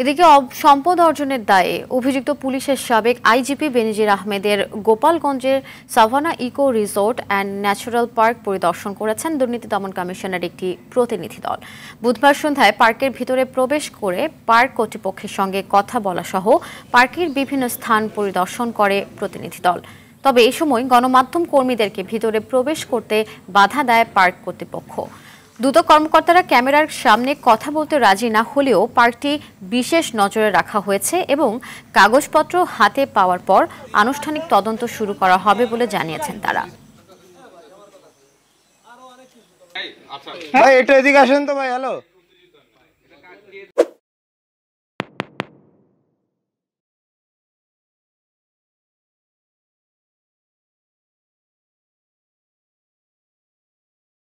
এদিকে সম্পদ অর্জনের দায়ে অভিযুক্ত পুলিশের সাবেক আইজিপি বেনজির আহমেদের গোপালগঞ্জের savannah eco resort and natural park পরিদর্শন করেছেন দুর্নীতি দমন কমিশনের একটি প্রতিনিধি দল বুধবার সন্ধ্যায় পার্কের ভিতরে প্রবেশ করে পার্ক কর্তৃপক্ষের সঙ্গে কথা বলা সহ পার্কের বিভিন্ন স্থান পরিদর্শন করে প্রতিনিধি দল তবে এ সময় গণমাধ্যম কর্মীদেরকে ভিতরে প্রবেশ করতে বাধা দেয় পার্ক কর্তৃপক্ষ দুদক কর্মকর্তারা ক্যামেরার সামনে কথা বলতে রাজি না হলেও পার্কটি বিশেষ নজরে রাখা হয়েছে এবং কাগজপত্র হাতে পাওয়ার পর আনুষ্ঠানিক তদন্ত শুরু করা হবে বলে জানিয়েছেন তারা ভাই এটা এদিকে আসেন তো ভাই হ্যালো